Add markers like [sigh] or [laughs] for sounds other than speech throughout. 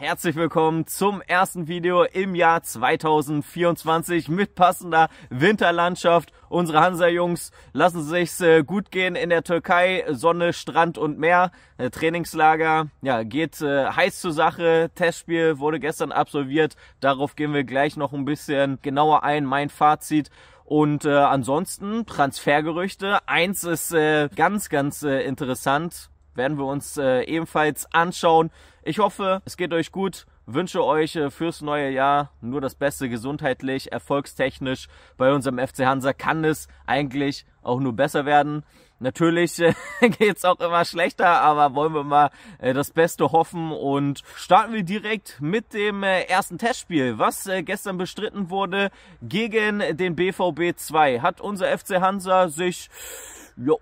Herzlich willkommen zum ersten Video im Jahr 2024 mit passender Winterlandschaft. Unsere Hansa-Jungs lassen sich's äh, gut gehen in der Türkei. Sonne, Strand und Meer. Äh, Trainingslager, ja, geht äh, heiß zur Sache. Testspiel wurde gestern absolviert. Darauf gehen wir gleich noch ein bisschen genauer ein. Mein Fazit und äh, ansonsten Transfergerüchte. Eins ist äh, ganz, ganz äh, interessant werden wir uns äh, ebenfalls anschauen. Ich hoffe, es geht euch gut. Wünsche euch äh, fürs neue Jahr nur das Beste gesundheitlich, erfolgstechnisch. Bei unserem FC Hansa kann es eigentlich auch nur besser werden. Natürlich äh, [laughs] geht's auch immer schlechter, aber wollen wir mal äh, das Beste hoffen und starten wir direkt mit dem äh, ersten Testspiel, was äh, gestern bestritten wurde gegen den BVB 2. Hat unser FC Hansa sich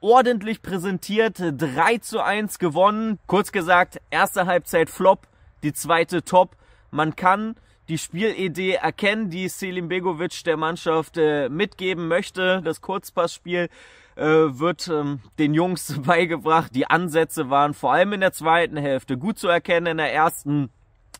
ordentlich präsentiert, 3 zu 1 gewonnen. Kurz gesagt, erste Halbzeit Flop, die zweite Top. Man kann die Spielidee erkennen, die Selim Begovic der Mannschaft äh, mitgeben möchte. Das Kurzpassspiel äh, wird ähm, den Jungs [laughs] beigebracht. Die Ansätze waren vor allem in der zweiten Hälfte gut zu erkennen, in der ersten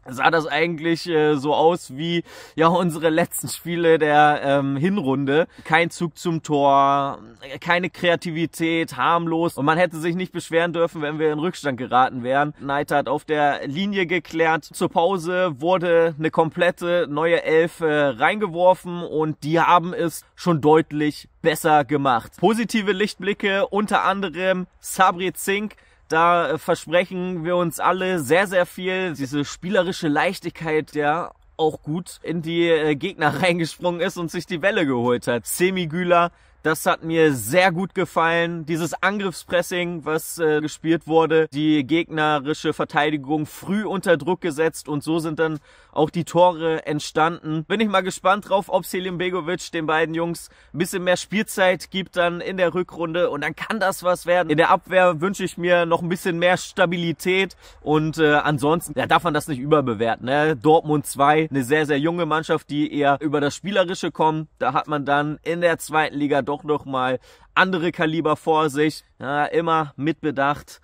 sah das eigentlich äh, so aus wie ja unsere letzten Spiele der ähm, Hinrunde. Kein Zug zum Tor, keine Kreativität, harmlos. Und man hätte sich nicht beschweren dürfen, wenn wir in Rückstand geraten wären. Neid hat auf der Linie geklärt. Zur Pause wurde eine komplette neue Elfe äh, reingeworfen und die haben es schon deutlich besser gemacht. Positive Lichtblicke, unter anderem Sabri Zink, da äh, versprechen wir uns alle sehr, sehr viel. Diese spielerische Leichtigkeit, der auch gut in die äh, Gegner [laughs] reingesprungen ist und sich die Welle geholt hat. Semi-Güler, das hat mir sehr gut gefallen. Dieses Angriffspressing, was äh, gespielt wurde, die gegnerische Verteidigung früh unter Druck gesetzt und so sind dann auch die Tore entstanden. Bin ich mal gespannt drauf, ob Selim Begovic den beiden Jungs ein bisschen mehr Spielzeit gibt dann in der Rückrunde und dann kann das was werden. In der Abwehr wünsche ich mir noch ein bisschen mehr Stabilität und äh, ansonsten ja, darf man das nicht überbewerten. Ne? Dortmund 2, eine sehr, sehr junge Mannschaft, die eher über das Spielerische kommt. Da hat man dann in der zweiten Liga doch nochmal andere Kaliber vor sich. Ja, immer mitbedacht,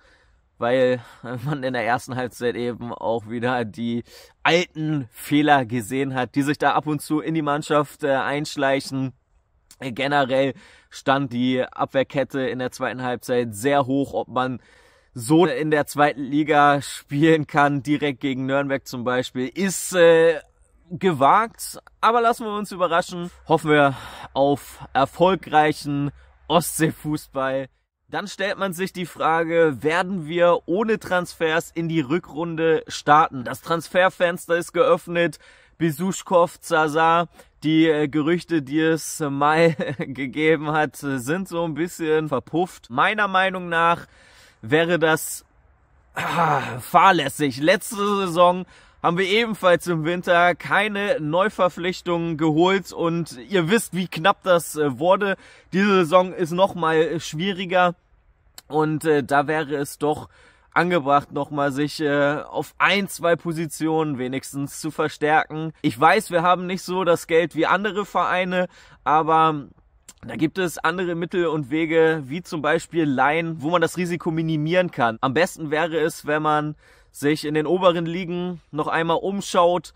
weil man in der ersten Halbzeit eben auch wieder die alten Fehler gesehen hat, die sich da ab und zu in die Mannschaft äh, einschleichen. Äh, generell stand die Abwehrkette in der zweiten Halbzeit sehr hoch, ob man so in der zweiten Liga spielen kann, direkt gegen Nürnberg zum Beispiel, ist äh, gewagt, aber lassen wir uns überraschen. Hoffen wir auf erfolgreichen Ostseefußball. Dann stellt man sich die Frage, werden wir ohne Transfers in die Rückrunde starten? Das Transferfenster ist geöffnet. Besuschkow, Zazar, die äh, Gerüchte, die es Mai [laughs] gegeben hat, sind so ein bisschen verpufft. Meiner Meinung nach wäre das ah, fahrlässig. Letzte Saison haben wir ebenfalls im Winter keine Neuverpflichtungen geholt und ihr wisst, wie knapp das äh, wurde. Diese Saison ist nochmal äh, schwieriger und äh, da wäre es doch angebracht, nochmal sich äh, auf ein, zwei Positionen wenigstens zu verstärken. Ich weiß, wir haben nicht so das Geld wie andere Vereine, aber da gibt es andere Mittel und Wege, wie zum Beispiel Laien, wo man das Risiko minimieren kann. Am besten wäre es, wenn man sich in den oberen Ligen noch einmal umschaut,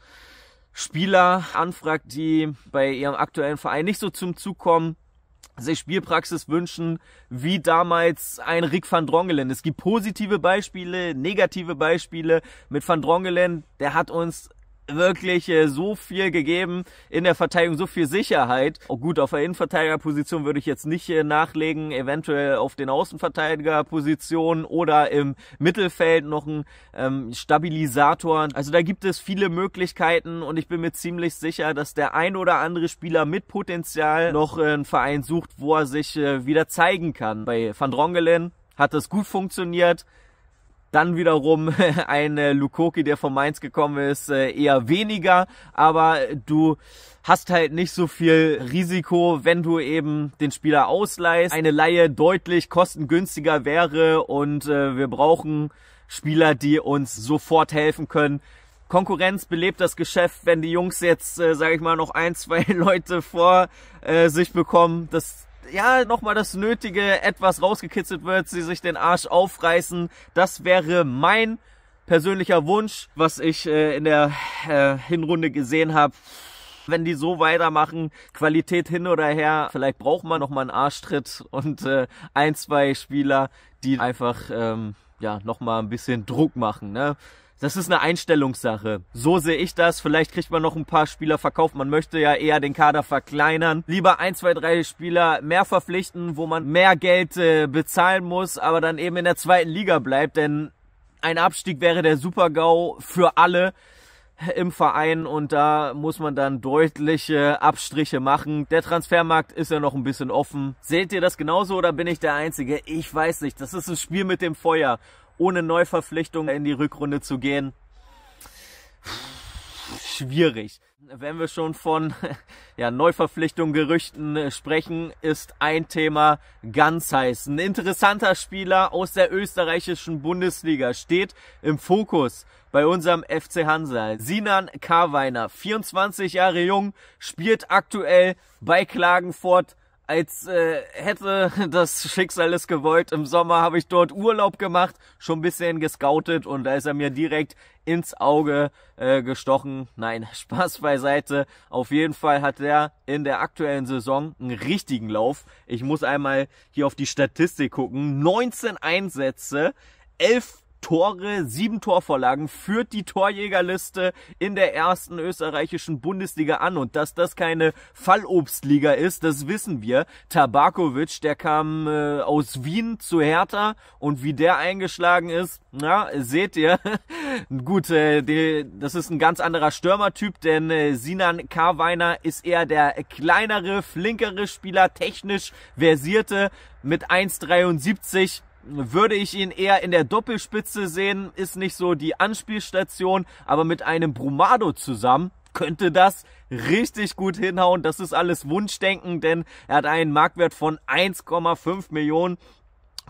Spieler anfragt, die bei ihrem aktuellen Verein nicht so zum Zug kommen, sich Spielpraxis wünschen, wie damals ein Rick van Drongelen. Es gibt positive Beispiele, negative Beispiele. Mit van Drongelen, der hat uns wirklich äh, so viel gegeben in der Verteidigung, so viel Sicherheit. Oh, gut, auf der Innenverteidigerposition würde ich jetzt nicht äh, nachlegen, eventuell auf den Außenverteidigerpositionen oder im Mittelfeld noch ein ähm, Stabilisator. Also da gibt es viele Möglichkeiten und ich bin mir ziemlich sicher, dass der ein oder andere Spieler mit Potenzial noch äh, einen Verein sucht, wo er sich äh, wieder zeigen kann. Bei Van Drongelen hat das gut funktioniert dann wiederum [laughs] ein Lukoki, der von Mainz gekommen ist, äh, eher weniger. Aber du hast halt nicht so viel Risiko, wenn du eben den Spieler ausleihst. Eine Laie deutlich kostengünstiger wäre und äh, wir brauchen Spieler, die uns sofort helfen können. Konkurrenz belebt das Geschäft, wenn die Jungs jetzt, äh, sage ich mal, noch ein, [laughs] zwei Leute vor äh, sich bekommen. Das ja, nochmal das Nötige, etwas rausgekitzelt wird, sie sich den Arsch aufreißen. Das wäre mein persönlicher Wunsch, was ich äh, in der äh, Hinrunde gesehen habe. Wenn die so weitermachen, Qualität hin oder her, vielleicht braucht man nochmal einen Arschtritt und äh, ein, zwei Spieler, die einfach ähm, ja, nochmal ein bisschen Druck machen. Ne? das ist eine Einstellungssache. So sehe ich das. Vielleicht kriegt man noch ein paar Spieler verkauft. Man möchte ja eher den Kader verkleinern. Lieber ein, zwei, drei Spieler mehr verpflichten, wo man mehr Geld äh, bezahlen muss, aber dann eben in der zweiten Liga bleibt. Denn ein Abstieg wäre der Super-GAU für alle äh, im Verein und da muss man dann deutliche äh, Abstriche machen. Der Transfermarkt ist ja noch ein bisschen offen. Seht ihr das genauso oder bin ich der Einzige? Ich weiß nicht. Das ist ein Spiel mit dem Feuer ohne Neuverpflichtungen in die Rückrunde zu gehen, schwierig. Wenn wir schon von [laughs] ja, Neuverpflichtungen, Gerüchten äh, sprechen, ist ein Thema ganz heiß. Ein interessanter Spieler aus der österreichischen Bundesliga steht im Fokus bei unserem FC Hansa. Sinan Karweiner, 24 Jahre jung, spielt aktuell bei Klagenfurt als äh, hätte das Schicksal es gewollt. Im Sommer habe ich dort Urlaub gemacht, schon ein bisschen gescoutet und da ist er mir direkt ins Auge äh, gestochen. Nein, [laughs] Spaß beiseite. Auf jeden Fall hat er in der aktuellen Saison einen richtigen Lauf. Ich muss einmal hier auf die Statistik gucken. 19 Einsätze, 11 Tore, sieben Torvorlagen, führt die Torjägerliste in der ersten österreichischen Bundesliga an. Und dass das keine Fallobstliga ist, das wissen wir. Tabakovic, der kam äh, aus Wien zu Hertha und wie der eingeschlagen ist, na, seht ihr. [laughs] Gut, äh, die, das ist ein ganz anderer Stürmertyp, denn äh, Sinan Karweiner ist eher der kleinere, flinkere Spieler, technisch versierte mit 1,73 würde ich ihn eher in der Doppelspitze sehen, ist nicht so die Anspielstation, aber mit einem Brumado zusammen könnte das richtig gut hinhauen. Das ist alles Wunschdenken, denn er hat einen Marktwert von 1,5 Millionen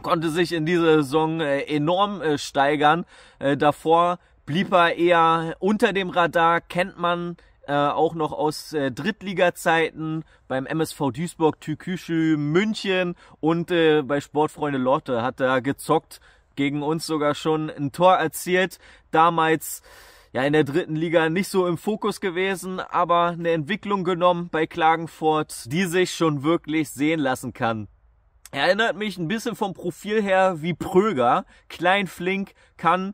konnte sich in dieser Saison äh, enorm äh, steigern. Äh, davor blieb er eher unter dem Radar, kennt man äh, auch noch aus äh, Drittliga-Zeiten beim MSV Duisburg, Türküche, München und äh, bei Sportfreunde Lotte hat er gezockt, gegen uns sogar schon ein Tor erzielt. Damals ja in der dritten Liga nicht so im Fokus gewesen, aber eine Entwicklung genommen bei Klagenfurt, die sich schon wirklich sehen lassen kann. Erinnert mich ein bisschen vom Profil her wie Pröger, klein, flink, kann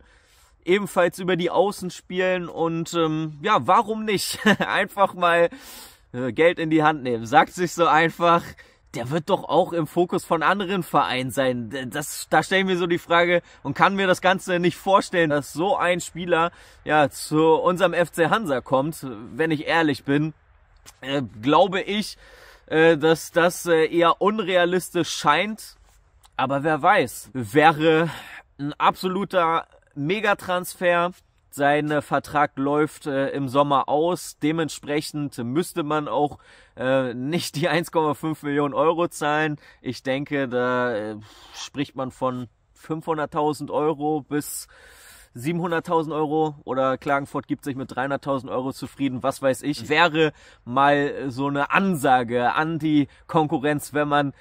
ebenfalls über die Außen spielen und ähm, ja, warum nicht? [laughs] einfach mal äh, Geld in die Hand nehmen. Sagt sich so einfach, der wird doch auch im Fokus von anderen Vereinen sein. Das, da stellen wir so die Frage und kann mir das Ganze nicht vorstellen, dass so ein Spieler ja zu unserem FC Hansa kommt, wenn ich ehrlich bin. Äh, glaube ich, äh, dass das äh, eher unrealistisch scheint. Aber wer weiß, wäre ein absoluter Megatransfer. Sein äh, Vertrag läuft äh, im Sommer aus. Dementsprechend müsste man auch äh, nicht die 1,5 [laughs] Millionen Euro zahlen. Ich denke, da äh, spricht man von 500.000 Euro bis 700.000 Euro oder Klagenfurt gibt sich mit 300.000 Euro zufrieden, was weiß ich, wäre mal so eine Ansage an die Konkurrenz, wenn man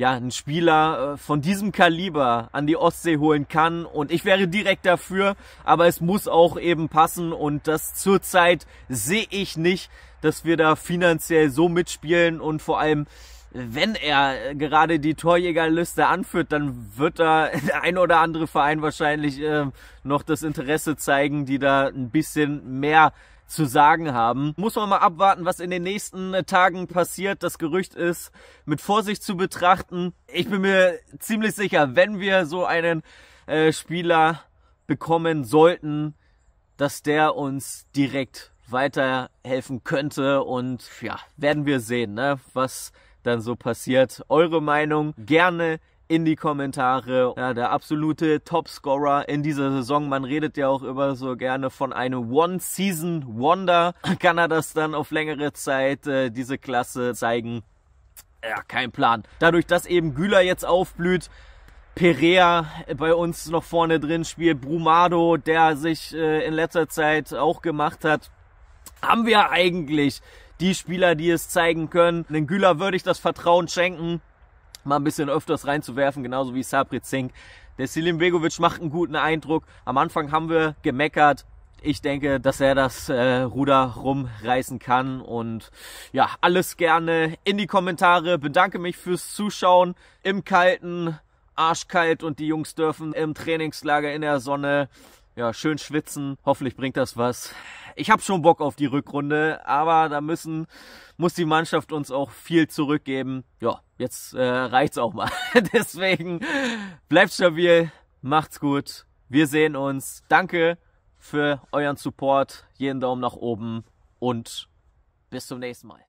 ja, einen Spieler äh, von diesem Kaliber an die Ostsee holen kann. Und ich wäre direkt dafür, aber es muss auch eben passen. Und das zurzeit sehe ich nicht, dass wir da finanziell so mitspielen. Und vor allem, wenn er äh, gerade die Torjägerliste anführt, dann wird da [laughs] der ein oder andere Verein wahrscheinlich äh, noch das Interesse zeigen, die da ein bisschen mehr zu sagen haben. Muss man mal abwarten, was in den nächsten äh, Tagen passiert. Das Gerücht ist mit Vorsicht zu betrachten. Ich bin mir ziemlich sicher, wenn wir so einen äh, Spieler bekommen sollten, dass der uns direkt weiterhelfen könnte und ja, werden wir sehen, ne, was dann so passiert. Eure Meinung gerne in die Kommentare. Ja, der absolute Topscorer in dieser Saison. Man redet ja auch immer so gerne von einem One-Season-Wonder. [laughs] Kann er das dann auf längere Zeit, äh, diese Klasse zeigen? Ja, kein Plan. Dadurch, dass eben Güler jetzt aufblüht, Perea bei uns noch vorne drin spielt, Brumado, der sich äh, in letzter Zeit auch gemacht hat, haben wir eigentlich die Spieler, die es zeigen können. Den Güler würde ich das Vertrauen schenken mal ein bisschen öfters reinzuwerfen, genauso wie Sabri Zink. Der Silim Begovic macht einen guten Eindruck. Am Anfang haben wir gemeckert. Ich denke, dass er das äh, Ruder rumreißen kann und ja, alles gerne in die Kommentare. Bedanke mich fürs Zuschauen im kalten, arschkalt und die Jungs dürfen im Trainingslager in der Sonne ja, schön schwitzen. Hoffentlich bringt das was ich habe schon Bock auf die Rückrunde, aber da müssen, muss die Mannschaft uns auch viel zurückgeben. Ja, jetzt äh, reicht's auch mal. [laughs] Deswegen bleibt stabil, macht's gut. Wir sehen uns. Danke für euren Support. Jeden Daumen nach oben und bis zum nächsten Mal.